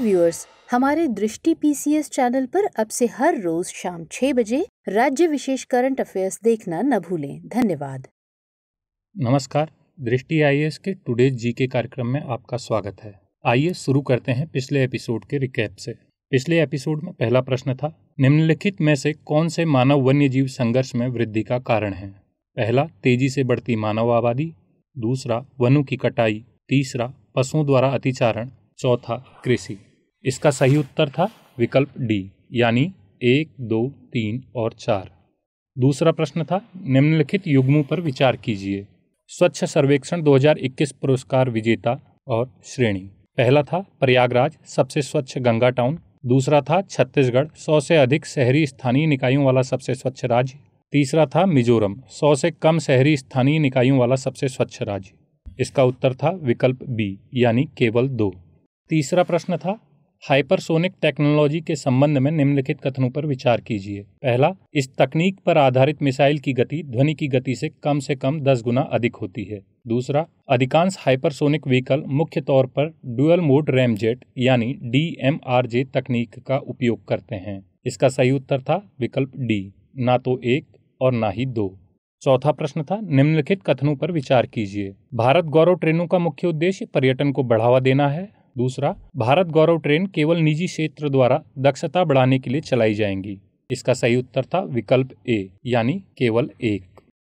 Viewers हमारे दृष्टि PCS channel पर अब से हर रोज शाम छह बजे राज्य विशेष करंट अफेयर्स देखना न भूलें धन्यवाद नमस्कार दृष्टि आईएएस के टुडे जी के कार्यक्रम में आपका स्वागत है आइए शुरू करते हैं पिछले एपिसोड के रिकैप से पिछले एपिसोड में पहला प्रश्न था निम्नलिखित में से कौन से मानव वन्य जीव संघर्ष में वृद्धि का कारण है पहला तेजी से बढ़ती मानव आबादी दूसरा वनों की कटाई तीसरा पशुओं द्वारा अतिचारण चौथा कृषि इसका सही उत्तर था विकल्प डी यानी एक दो तीन और चार दूसरा प्रश्न था निम्नलिखित युग्मों पर विचार कीजिए स्वच्छ सर्वेक्षण 2021 पुरस्कार विजेता और श्रेणी पहला था प्रयागराज सबसे स्वच्छ गंगा टाउन दूसरा था छत्तीसगढ़ सौ से अधिक शहरी स्थानीय निकायों वाला सबसे स्वच्छ राज्य तीसरा था मिजोरम सौ से कम शहरी स्थानीय निकायों वाला सबसे स्वच्छ राज्य इसका उत्तर था विकल्प बी यानी केवल दो तीसरा प्रश्न था हाइपरसोनिक टेक्नोलॉजी के संबंध में निम्नलिखित कथनों पर विचार कीजिए पहला इस तकनीक पर आधारित मिसाइल की गति ध्वनि की गति से कम से कम दस गुना अधिक होती है दूसरा अधिकांश हाइपरसोनिक व्हीकल मुख्य तौर पर डुअल मोड रैमजेट यानी डी तकनीक का उपयोग करते हैं इसका सही उत्तर था विकल्प डी ना तो एक और ना ही दो चौथा प्रश्न था निम्नलिखित कथनों पर विचार कीजिए भारत गौरव ट्रेनों का मुख्य उद्देश्य पर्यटन को बढ़ावा देना है दूसरा भारत गौरव ट्रेन केवल निजी क्षेत्र द्वारा दक्षता बढ़ाने के लिए चलाई जाएंगी इसका सही उत्तर था विकल्प ए यानी केवल एक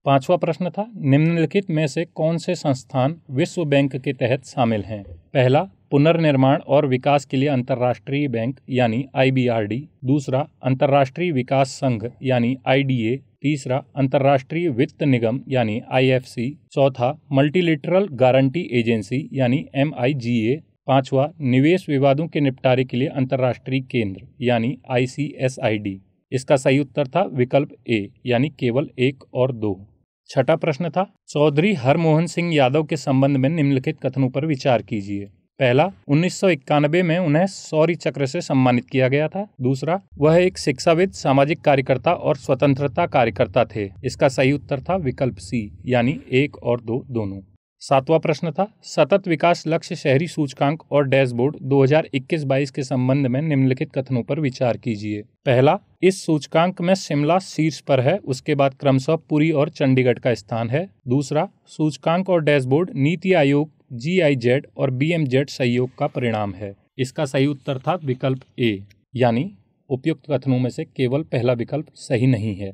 पांचवा प्रश्न था निम्नलिखित में से कौन से संस्थान विश्व बैंक के तहत शामिल हैं पहला पुनर्निर्माण और विकास के लिए अंतर्राष्ट्रीय बैंक यानी आईबीआरडी दूसरा अंतर्राष्ट्रीय विकास संघ यानी आईडीए तीसरा अंतर्राष्ट्रीय वित्त निगम यानी आईएफसी चौथा मल्टीलिटरल गारंटी एजेंसी यानी एमआईजीए पांचवा निवेश विवादों के निपटारे के लिए अंतर्राष्ट्रीय केंद्र यानी आईसीएसआईडी इसका सही उत्तर था विकल्प ए यानी केवल एक और दो छठा प्रश्न था चौधरी हरमोहन सिंह यादव के संबंध में निम्नलिखित कथनों पर विचार कीजिए पहला 1991 में उन्हें सौर्य चक्र से सम्मानित किया गया था दूसरा वह एक शिक्षाविद सामाजिक कार्यकर्ता और स्वतंत्रता कार्यकर्ता थे इसका सही उत्तर था विकल्प सी यानी एक और दो दोनों सातवां प्रश्न था सतत विकास लक्ष्य शहरी सूचकांक और डैशबोर्ड 2021-22 के संबंध में निम्नलिखित कथनों पर विचार कीजिए पहला इस सूचकांक में शिमला शीर्ष पर है उसके बाद क्रमशः पुरी और चंडीगढ़ का स्थान है दूसरा सूचकांक और डैशबोर्ड नीति आयोग जी और बी सहयोग का परिणाम है इसका सही उत्तर था विकल्प ए यानी उपयुक्त कथनों में से केवल पहला विकल्प सही नहीं है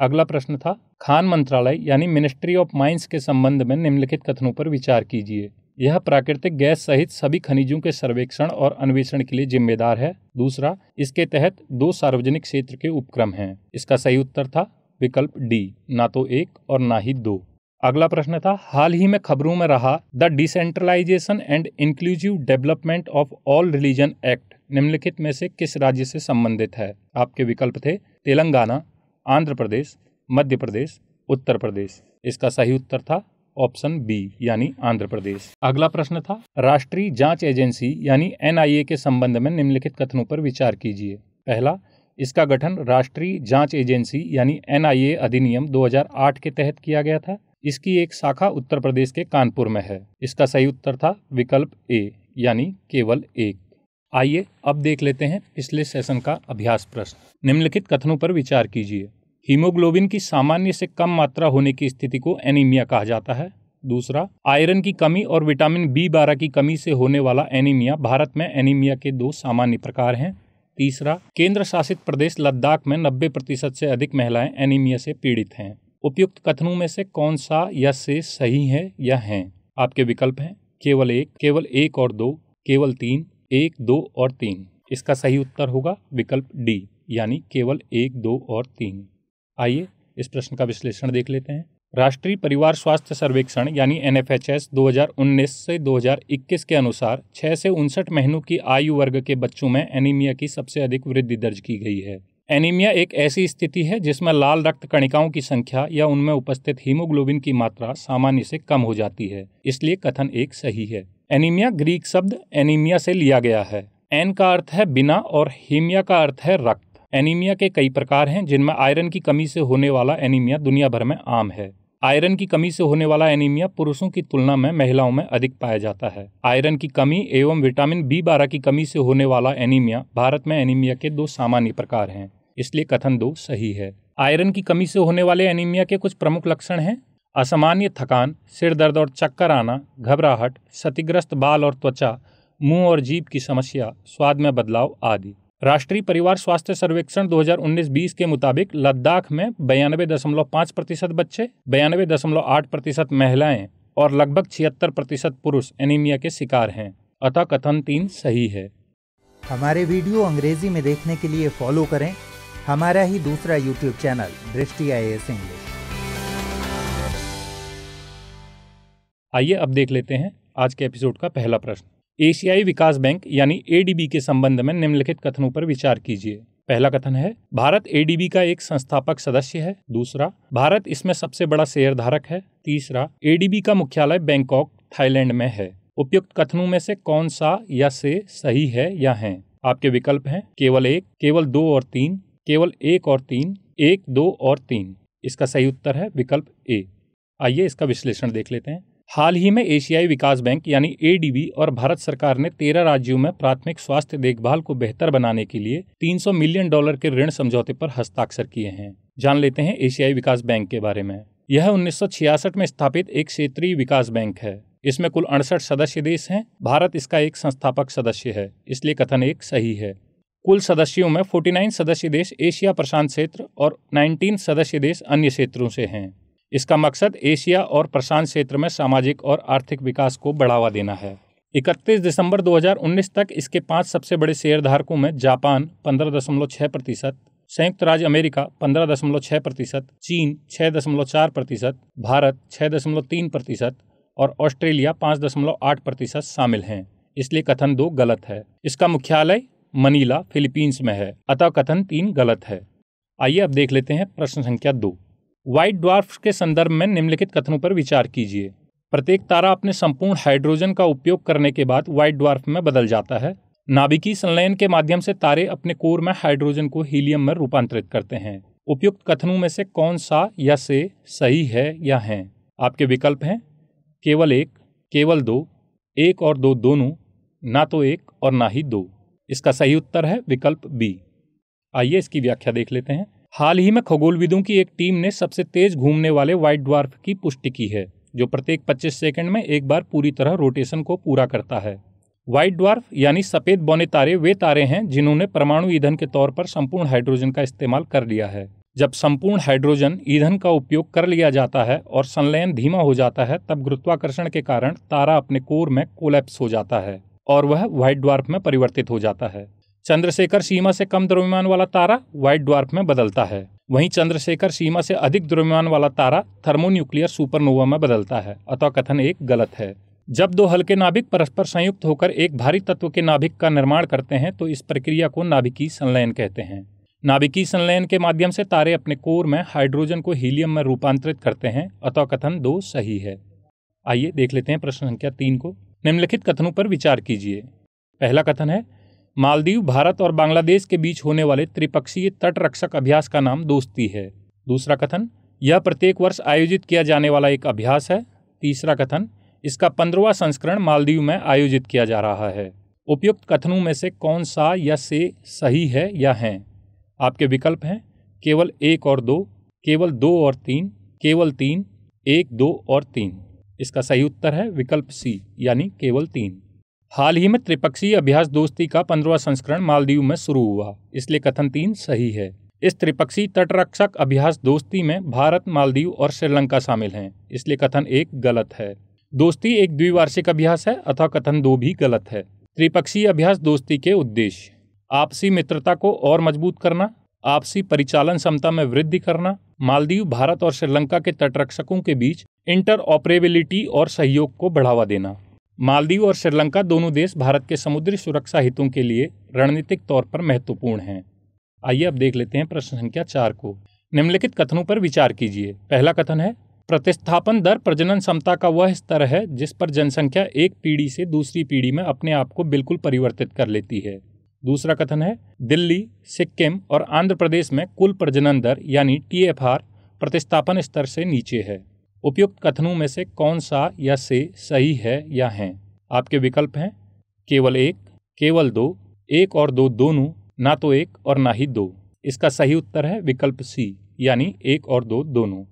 अगला प्रश्न था खान मंत्रालय यानी मिनिस्ट्री ऑफ माइंस के संबंध में निम्नलिखित कथनों पर विचार कीजिए यह प्राकृतिक गैस सहित सभी खनिजों के सर्वेक्षण और अन्वेषण के लिए जिम्मेदार है दूसरा इसके तहत दो सार्वजनिक क्षेत्र के उपक्रम हैं इसका सही उत्तर था विकल्प डी ना तो एक और ना ही दो अगला प्रश्न था हाल ही में खबरों में रहा the decentralisation and inclusive development of all religion act निम्नलिखित में से किस राज्य से संबंधित है आपके विकल्प थे तेलंगाना आंध्र प्रदेश मध्य प्रदेश उत्तर प्रदेश इसका सही उत्तर था ऑप्शन बी यानी आंध्र प्रदेश अगला प्रश्न था राष्ट्रीय जांच एजेंसी यानी एनआईए के संबंध में निम्नलिखित कथनों पर विचार कीजिए पहला इसका गठन राष्ट्रीय जांच एजेंसी यानी एनआईए अधिनियम 2008 के तहत किया गया था इसकी एक शाखा उत्तर प्रदेश के कानपुर में है इसका सही उत्तर था विकल्प ए यानी केवल एक आइए अब देख लेते हैं पिछले सेशन का अभ्यास प्रश्न निम्नलिखित कथनों पर विचार कीजिए हीमोग्लोबिन की सामान्य से कम मात्रा होने की स्थिति को एनीमिया कहा जाता है दूसरा आयरन की कमी और विटामिन बी बारह की कमी से होने वाला एनीमिया भारत में एनीमिया के दो सामान्य प्रकार हैं तीसरा केंद्र शासित प्रदेश लद्दाख में 90 प्रतिशत से अधिक महिलाएं एनीमिया से पीड़ित हैं उपयुक्त कथनों में से कौन सा या से सही है या हैं आपके विकल्प हैं केवल एक केवल एक और दो केवल तीन एक दो और तीन इसका सही उत्तर होगा विकल्प डी यानी केवल एक दो और तीन आइए इस प्रश्न का विश्लेषण देख लेते हैं राष्ट्रीय परिवार स्वास्थ्य सर्वेक्षण यानी एन 2019 से 2021 के अनुसार 6 से उनसठ महीनों की आयु वर्ग के बच्चों में एनीमिया की सबसे अधिक वृद्धि दर्ज की गई है एनीमिया एक ऐसी स्थिति है जिसमें लाल रक्त कणिकाओं की संख्या या उनमें उपस्थित हीमोग्लोबिन की मात्रा सामान्य से कम हो जाती है इसलिए कथन एक सही है एनीमिया ग्रीक शब्द एनीमिया से लिया गया है एन का अर्थ है बिना और हीमिया का अर्थ है रक्त एनीमिया के कई प्रकार हैं जिनमें आयरन की कमी से होने वाला एनीमिया दुनिया भर में आम है आयरन की कमी से होने वाला एनीमिया पुरुषों की तुलना में महिलाओं में अधिक पाया जाता है आयरन की कमी एवं विटामिन बी बारह की कमी से होने वाला एनीमिया भारत में एनीमिया के दो सामान्य प्रकार हैं इसलिए कथन दो सही है आयरन की कमी से होने वाले एनीमिया के कुछ प्रमुख लक्षण हैं असामान्य थकान सिर दर्द और चक्कर आना घबराहट क्षतिग्रस्त बाल और त्वचा मुंह और जीभ की समस्या स्वाद में बदलाव आदि राष्ट्रीय परिवार स्वास्थ्य सर्वेक्षण 2019-20 के मुताबिक लद्दाख में बयानवे दशमलव पाँच प्रतिशत बच्चे बयानवे दशमलव आठ प्रतिशत महिलाएं और लगभग छिहत्तर प्रतिशत पुरुष एनीमिया के शिकार हैं अतः कथन तीन सही है हमारे वीडियो अंग्रेजी में देखने के लिए फॉलो करें हमारा ही दूसरा यूट्यूब चैनल दृष्टि आई एस इंग्लिश आइए अब देख लेते हैं आज के एपिसोड का पहला प्रश्न एशियाई विकास बैंक यानी एडीबी के संबंध में निम्नलिखित कथनों पर विचार कीजिए पहला कथन है भारत एडीबी का एक संस्थापक सदस्य है दूसरा भारत इसमें सबसे बड़ा शेयर धारक है तीसरा एडीबी का मुख्यालय बैंकॉक थाईलैंड में है उपयुक्त कथनों में से कौन सा या से सही है या है आपके विकल्प हैं केवल एक केवल दो और तीन केवल एक और तीन एक दो और तीन इसका सही उत्तर है विकल्प ए आइए इसका विश्लेषण देख लेते हैं हाल ही में एशियाई विकास बैंक यानी ए और भारत सरकार ने तेरह राज्यों में प्राथमिक स्वास्थ्य देखभाल को बेहतर बनाने के लिए 300 मिलियन डॉलर के ऋण समझौते पर हस्ताक्षर किए हैं जान लेते हैं एशियाई विकास बैंक के बारे में यह 1966 में स्थापित एक क्षेत्रीय विकास बैंक है इसमें कुल अड़सठ सदस्य देश हैं भारत इसका एक संस्थापक सदस्य है इसलिए कथन एक सही है कुल सदस्यों में 49 सदस्य देश एशिया प्रशांत क्षेत्र और 19 सदस्य देश अन्य क्षेत्रों से हैं इसका मकसद एशिया और प्रशांत क्षेत्र में सामाजिक और आर्थिक विकास को बढ़ावा देना है 31 दिसंबर 2019 तक इसके पांच सबसे बड़े शेयरधारकों में जापान 15.6 प्रतिशत संयुक्त राज्य अमेरिका 15.6 प्रतिशत चीन 6.4 प्रतिशत भारत 6.3 प्रतिशत और ऑस्ट्रेलिया 5.8 प्रतिशत शामिल हैं इसलिए कथन दो गलत है इसका मुख्यालय मनीला फिलीपींस में है अतः कथन तीन गलत है आइए अब देख लेते हैं प्रश्न संख्या दो व्हाइट ड्वार्फ के संदर्भ में निम्नलिखित कथनों पर विचार कीजिए प्रत्येक तारा अपने संपूर्ण हाइड्रोजन का उपयोग करने के बाद व्हाइट ड्वार्फ में बदल जाता है नाभिकीय संलयन के माध्यम से तारे अपने कोर में हाइड्रोजन को हीलियम में रूपांतरित करते हैं उपयुक्त कथनों में से कौन सा या से सही है या है आपके विकल्प हैं केवल एक केवल दो एक और दो दोनों ना तो एक और ना ही दो इसका सही उत्तर है विकल्प बी आइए इसकी व्याख्या देख लेते हैं हाल ही में खगोलविदों की एक टीम ने सबसे तेज घूमने वाले व्हाइट ड्वार्फ की पुष्टि की है जो प्रत्येक 25 सेकंड में एक बार पूरी तरह रोटेशन को पूरा करता है व्हाइट ड्वार्फ यानी सफ़ेद बौने तारे वे तारे हैं जिन्होंने परमाणु ईंधन के तौर पर संपूर्ण हाइड्रोजन का इस्तेमाल कर लिया है जब संपूर्ण हाइड्रोजन ईंधन का उपयोग कर लिया जाता है और संलयन धीमा हो जाता है तब गुरुत्वाकर्षण के कारण तारा अपने कोर में कोलैप्स हो जाता है और वह व्हाइट ड्वार्फ में परिवर्तित हो जाता है चंद्रशेखर सीमा से कम द्रव्यमान वाला तारा व्हाइट ड्वार्फ में बदलता है वहीं चंद्रशेखर सीमा से अधिक द्रव्यमान वाला तारा थर्मोन्यूक्लियर सुपरनोवा में बदलता है अतः कथन एक गलत है जब दो हल्के नाभिक परस्पर संयुक्त होकर एक भारी तत्व के नाभिक का निर्माण करते हैं तो इस प्रक्रिया को नाभिकीय संलयन कहते हैं नाभिकीय संलयन के माध्यम से तारे अपने कोर में हाइड्रोजन को हीलियम में रूपांतरित करते हैं अतः कथन दो सही है आइए देख लेते हैं प्रश्न संख्या तीन को निम्नलिखित कथनों पर विचार कीजिए पहला कथन है मालदीव भारत और बांग्लादेश के बीच होने वाले त्रिपक्षीय तटरक्षक अभ्यास का नाम दोस्ती है दूसरा कथन यह प्रत्येक वर्ष आयोजित किया जाने वाला एक अभ्यास है तीसरा कथन इसका पंद्रवा संस्करण मालदीव में आयोजित किया जा रहा है उपयुक्त कथनों में से कौन सा या से सही है या हैं आपके विकल्प हैं केवल एक और दो केवल दो और तीन केवल तीन एक दो और तीन इसका सही उत्तर है विकल्प सी यानी केवल तीन हाल ही में त्रिपक्षीय अभ्यास दोस्ती का पंद्रवा संस्करण मालदीव में शुरू हुआ इसलिए कथन तीन सही है इस त्रिपक्षीय तटरक्षक अभ्यास दोस्ती में भारत मालदीव और श्रीलंका शामिल हैं इसलिए कथन एक गलत है दोस्ती एक द्विवार्षिक अभ्यास है अथवा कथन दो भी गलत है त्रिपक्षीय अभ्यास दोस्ती के उद्देश्य आपसी मित्रता को और मजबूत करना आपसी परिचालन क्षमता में वृद्धि करना मालदीव भारत और श्रीलंका के तटरक्षकों के बीच इंटर ऑपरेबिलिटी और सहयोग को बढ़ावा देना मालदीव और श्रीलंका दोनों देश भारत के समुद्री सुरक्षा हितों के लिए रणनीतिक तौर पर महत्वपूर्ण हैं आइए अब देख लेते हैं प्रश्न संख्या चार को निम्नलिखित कथनों पर विचार कीजिए पहला कथन है प्रतिस्थापन दर प्रजनन क्षमता का वह स्तर है जिस पर जनसंख्या एक पीढ़ी से दूसरी पीढ़ी में अपने आप को बिल्कुल परिवर्तित कर लेती है दूसरा कथन है दिल्ली सिक्किम और आंध्र प्रदेश में कुल प्रजनन दर यानी टी प्रतिस्थापन स्तर से नीचे है उपयुक्त कथनों में से कौन सा या से सही है या हैं आपके विकल्प हैं केवल एक केवल दो एक और दो दोनों ना तो एक और ना ही दो इसका सही उत्तर है विकल्प सी यानी एक और दो दोनों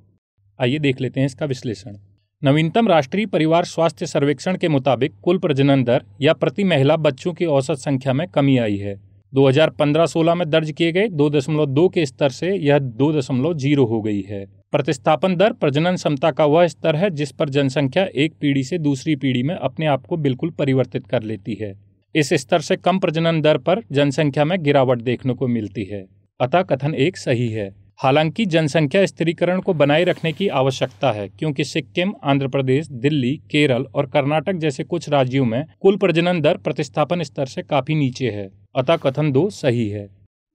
आइए देख लेते हैं इसका विश्लेषण नवीनतम राष्ट्रीय परिवार स्वास्थ्य सर्वेक्षण के मुताबिक कुल प्रजनन दर या प्रति महिला बच्चों की औसत संख्या में कमी आई है 2015-16 में दर्ज किए गए 2.2 के स्तर से यह 2.0 हो गई है प्रतिस्थापन दर प्रजनन क्षमता का वह स्तर है जिस पर जनसंख्या एक पीढ़ी से दूसरी पीढ़ी में अपने आप को बिल्कुल परिवर्तित कर लेती है इस स्तर से कम प्रजनन दर पर जनसंख्या में गिरावट देखने को मिलती है अतः कथन एक सही है हालांकि जनसंख्या स्थिरीकरण को बनाए रखने की आवश्यकता है क्योंकि सिक्किम आंध्र प्रदेश दिल्ली केरल और कर्नाटक जैसे कुछ राज्यों में कुल प्रजनन दर प्रतिस्थापन स्तर से काफी नीचे है अतः कथन दो सही है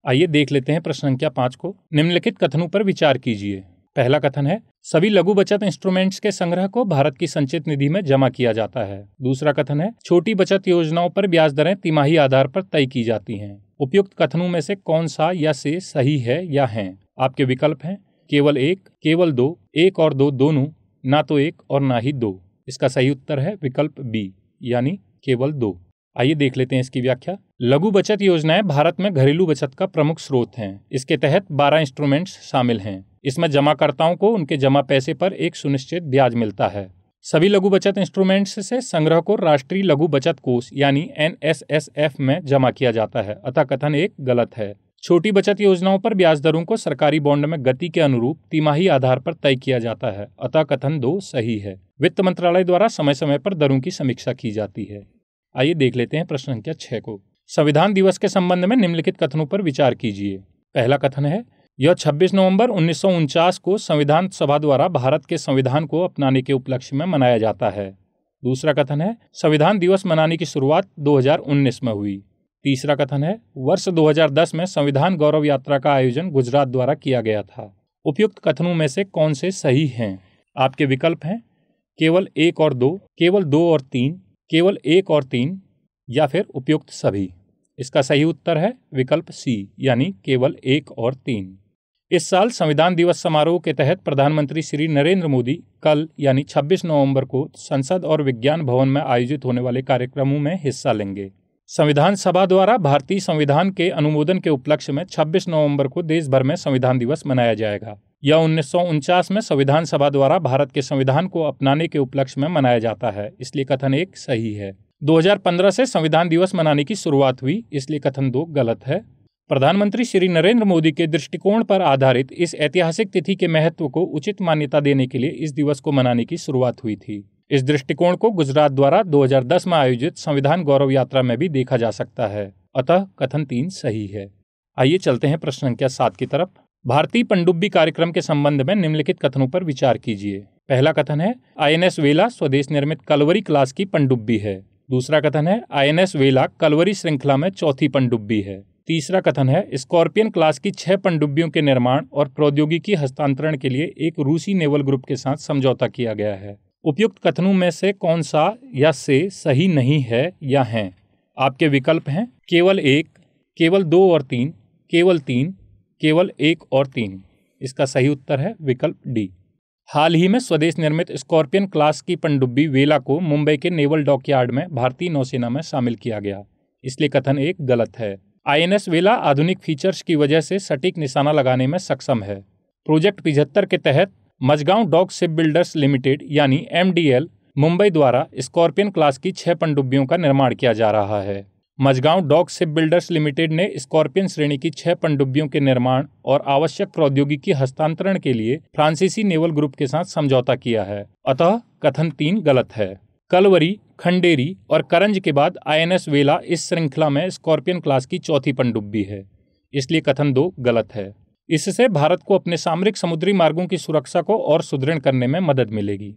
आइए देख लेते हैं प्रश्न संख्या पांच को निम्नलिखित कथनों पर विचार कीजिए पहला कथन है सभी लघु बचत इंस्ट्रूमेंट्स के संग्रह को भारत की संचित निधि में जमा किया जाता है दूसरा कथन है छोटी बचत योजनाओं पर ब्याज दरें तिमाही आधार पर तय की जाती हैं उपयुक्त कथनों में से कौन सा या से सही है या है आपके विकल्प हैं केवल एक केवल दो एक और दो दोनों ना तो एक और ना ही दो इसका सही उत्तर है विकल्प बी यानी केवल दो आइए देख लेते हैं इसकी व्याख्या लघु बचत योजनाएं भारत में घरेलू बचत का प्रमुख स्रोत हैं इसके तहत 12 इंस्ट्रूमेंट्स शामिल हैं इसमें जमाकर्ताओं को उनके जमा पैसे पर एक सुनिश्चित ब्याज मिलता है सभी लघु बचत इंस्ट्रूमेंट्स से संग्रह को राष्ट्रीय लघु बचत कोष यानी एन में जमा किया जाता है अतः कथन एक गलत है छोटी बचत योजनाओं पर ब्याज दरों को सरकारी बॉन्ड में गति के अनुरूप तिमाही आधार पर तय किया जाता है अतः कथन दो सही है वित्त मंत्रालय द्वारा समय समय पर दरों की समीक्षा की जाती है आइए देख लेते हैं प्रश्न संख्या छह को संविधान दिवस के संबंध में निम्नलिखित कथनों पर विचार कीजिए पहला कथन है यह 26 नवंबर उन्नीस को संविधान सभा द्वारा भारत के संविधान को अपनाने के उपलक्ष्य में मनाया जाता है दूसरा कथन है संविधान दिवस मनाने की शुरुआत 2019 में हुई तीसरा कथन है वर्ष 2010 में संविधान गौरव यात्रा का आयोजन गुजरात द्वारा किया गया था उपयुक्त कथनों में से कौन से सही हैं आपके विकल्प हैं केवल एक और दो केवल दो और तीन केवल एक और तीन या फिर उपयुक्त सभी इसका सही उत्तर है विकल्प सी यानी केवल एक और तीन इस साल संविधान दिवस समारोह के तहत प्रधानमंत्री श्री नरेंद्र मोदी कल यानी 26 नवंबर को संसद और विज्ञान भवन में आयोजित होने वाले कार्यक्रमों में हिस्सा लेंगे संविधान सभा द्वारा भारतीय संविधान के अनुमोदन के उपलक्ष्य में 26 नवंबर को देश भर में संविधान दिवस मनाया जाएगा यह उन्नीस में संविधान सभा द्वारा भारत के संविधान को अपनाने के उपलक्ष्य में मनाया जाता है इसलिए कथन एक सही है 2015 से संविधान दिवस मनाने की शुरुआत हुई इसलिए कथन दो गलत है प्रधानमंत्री श्री नरेंद्र मोदी के दृष्टिकोण पर आधारित इस ऐतिहासिक तिथि के महत्व को उचित मान्यता देने के लिए इस दिवस को मनाने की शुरुआत हुई थी इस दृष्टिकोण को गुजरात द्वारा 2010 में आयोजित संविधान गौरव यात्रा में भी देखा जा सकता है अतः कथन तीन सही है आइए चलते हैं प्रश्न संख्या सात की तरफ भारतीय पनडुब्बी कार्यक्रम के संबंध में निम्नलिखित कथनों पर विचार कीजिए पहला कथन है आईएनएस वेला स्वदेश निर्मित कलवरी क्लास की पंडुब्बी है दूसरा कथन है आईएनएस वेला कलवरी श्रृंखला में चौथी पनडुब्बी है तीसरा कथन है स्कॉर्पियन क्लास की छह पनडुब्बियों के निर्माण और प्रौद्योगिकी हस्तांतरण के लिए एक रूसी नेवल ग्रुप के साथ समझौता किया गया है उपयुक्त कथनों में से कौन सा या से सही नहीं है या है आपके विकल्प हैं केवल एक केवल दो और तीन केवल तीन केवल एक और तीन इसका सही उत्तर है विकल्प डी हाल ही में स्वदेश निर्मित स्कॉर्पियन क्लास की पनडुब्बी वेला को मुंबई के नेवल डॉकयार्ड में भारतीय नौसेना में शामिल किया गया इसलिए कथन एक गलत है आईएनएस वेला आधुनिक फीचर्स की वजह से सटीक निशाना लगाने में सक्षम है प्रोजेक्ट पिछहत्तर के तहत Mazagon Dock Shipbuilders Limited यानी एम मुंबई द्वारा स्कॉर्पियन क्लास की छह पनडुब्बियों का निर्माण किया जा रहा है Mazagon Dock Shipbuilders Limited ने स्कॉर्पियन श्रेणी की छह पनडुब्बियों के निर्माण और आवश्यक प्रौद्योगिकी हस्तांतरण के लिए फ्रांसीसी नेवल ग्रुप के साथ समझौता किया है अतः कथन तीन गलत है कलवरी खंडेरी और करंज के बाद आईएनएस वेला इस श्रृंखला में स्कॉर्पियन क्लास की चौथी पनडुब्बी है इसलिए कथन दो गलत है इससे भारत को अपने सामरिक समुद्री मार्गों की सुरक्षा को और सुदृढ़ करने में मदद मिलेगी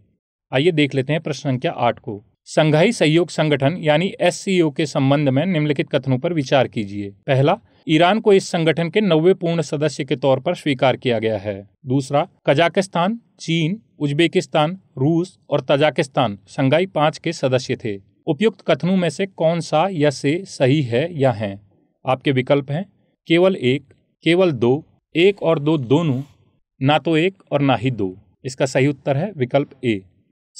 आइए देख लेते हैं प्रश्न संख्या आठ को संघाई सहयोग संगठन यानी एस के संबंध में निम्नलिखित कथनों पर विचार कीजिए पहला ईरान को इस संगठन के नवे पूर्ण सदस्य के तौर पर स्वीकार किया गया है दूसरा कजाकिस्तान चीन उज्बेकिस्तान रूस और तजाकिस्तान संघाई पाँच के सदस्य थे उपयुक्त कथनों में से कौन सा या से सही है या है आपके विकल्प हैं केवल एक केवल दो एक और दो दोनों ना तो एक और ना ही दो इसका सही उत्तर है विकल्प ए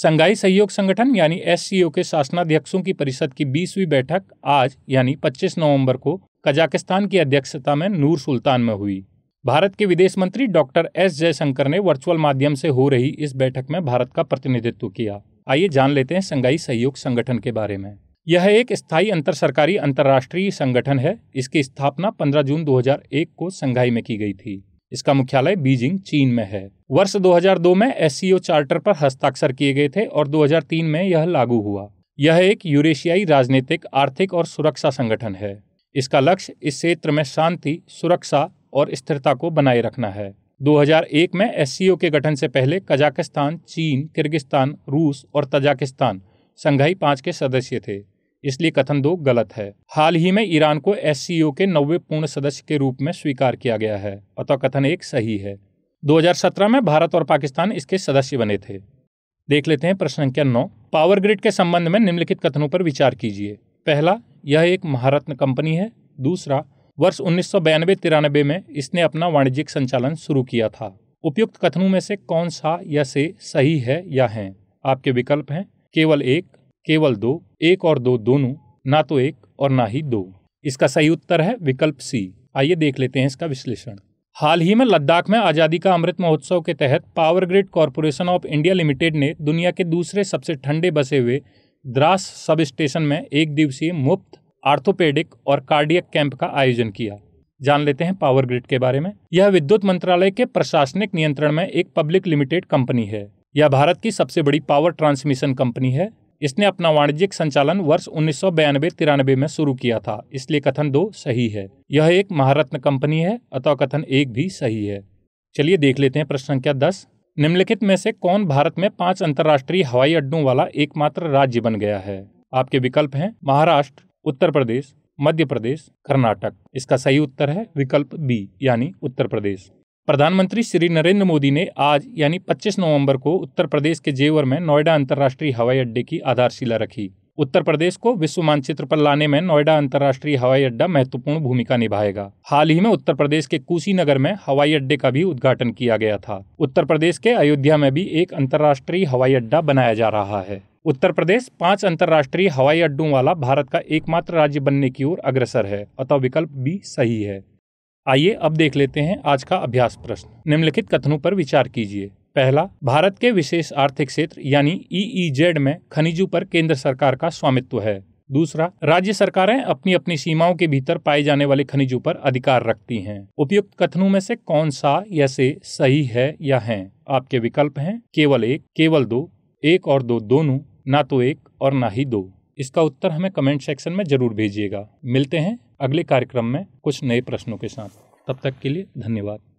संघाई सहयोग संगठन यानी एस के शासनाध्यक्षों की परिषद की बीसवीं बैठक आज यानी 25 नवंबर को कजाकिस्तान की अध्यक्षता में नूर सुल्तान में हुई भारत के विदेश मंत्री डॉक्टर एस जयशंकर ने वर्चुअल माध्यम से हो रही इस बैठक में भारत का प्रतिनिधित्व किया आइए जान लेते हैं संघाई सहयोग संगठन के बारे में यह एक स्थायी अंतर सरकारी अंतर्राष्ट्रीय संगठन है इसकी स्थापना 15 जून 2001 को संघाई में की गई थी इसका मुख्यालय बीजिंग चीन में है वर्ष 2002 में एस चार्टर पर हस्ताक्षर किए गए थे और 2003 में यह लागू हुआ यह एक यूरेशियाई राजनीतिक आर्थिक और सुरक्षा संगठन है इसका लक्ष्य इस क्षेत्र में शांति सुरक्षा और स्थिरता को बनाए रखना है 2001 में एस के गठन से पहले कजाकिस्तान चीन किर्गिस्तान रूस और तजाकिस्तान संघाई पांच के सदस्य थे इसलिए कथन दो गलत है हाल ही में ईरान को एस के नब्बे पूर्ण सदस्य के रूप में स्वीकार किया गया है अतः कथन एक सही है 2017 में भारत और पाकिस्तान इसके सदस्य बने थे देख लेते हैं प्रश्न संख्या नौ पावर ग्रिड के संबंध में निम्नलिखित कथनों पर विचार कीजिए पहला यह एक महारत्न कंपनी है दूसरा वर्ष उन्नीस सौ तिरानबे में इसने अपना वाणिज्यिक संचालन शुरू किया था उपयुक्त कथनों में से कौन सा या से सही है या है आपके विकल्प हैं केवल एक केवल दो एक और दो दोनों ना तो एक और ना ही दो इसका सही उत्तर है विकल्प सी आइए देख लेते हैं इसका विश्लेषण हाल ही में लद्दाख में आज़ादी का अमृत महोत्सव के तहत power grid corporation of India limited ने दुनिया के दूसरे सबसे ठंडे बसे हुए द्रास सब स्टेशन में एक दिवसीय मुफ्त आर्थोपेडिक और कार्डियक कैंप का आयोजन किया जान लेते हैं पावर ग्रिड के बारे में यह विद्युत मंत्रालय के प्रशासनिक नियंत्रण में एक पब्लिक लिमिटेड कंपनी है यह भारत की सबसे बड़ी पावर ट्रांसमिशन कंपनी है इसने अपना वाणिज्यिक संचालन वर्ष उन्नीस सौ बयानबे तिरानबे में शुरू किया था इसलिए कथन दो सही है यह एक महारत्न कंपनी है अतः कथन एक भी सही है चलिए देख लेते हैं प्रश्न संख्या दस निम्नलिखित में से कौन भारत में पांच अंतर्राष्ट्रीय हवाई अड्डों वाला एकमात्र राज्य बन गया है आपके विकल्प हैं महाराष्ट्र उत्तर प्रदेश मध्य प्रदेश कर्नाटक इसका सही उत्तर है विकल्प बी यानी उत्तर प्रदेश प्रधानमंत्री श्री नरेंद्र मोदी ने आज यानी 25 नवंबर को उत्तर प्रदेश के जेवर में नोएडा अंतर्राष्ट्रीय हवाई अड्डे की आधारशिला रखी उत्तर प्रदेश को विश्व मानचित्र पर लाने में नोएडा अंतर्राष्ट्रीय हवाई अड्डा महत्वपूर्ण भूमिका निभाएगा हाल ही में उत्तर प्रदेश के कुशीनगर में हवाई अड्डे का भी उद्घाटन किया गया था उत्तर प्रदेश के अयोध्या में भी एक अंतर्राष्ट्रीय हवाई अड्डा बनाया जा रहा है उत्तर प्रदेश पांच अंतर्राष्ट्रीय हवाई अड्डों वाला भारत का एकमात्र राज्य बनने की ओर अग्रसर है अतः विकल्प बी सही है आइए अब देख लेते हैं आज का अभ्यास प्रश्न निम्नलिखित कथनों पर विचार कीजिए पहला भारत के विशेष आर्थिक क्षेत्र यानी ईईजेड e e में खनिजों पर केंद्र सरकार का स्वामित्व है दूसरा राज्य सरकारें अपनी अपनी सीमाओं के भीतर पाए जाने वाले खनिजों पर अधिकार रखती हैं। उपयुक्त कथनों में से कौन सा या से सही है या है आपके विकल्प हैं केवल एक केवल दो एक और दो दोनों ना तो एक और ना ही दो इसका उत्तर हमें कमेंट सेक्शन में जरूर भेजिएगा मिलते हैं अगले कार्यक्रम में कुछ नए प्रश्नों के साथ तब तक के लिए धन्यवाद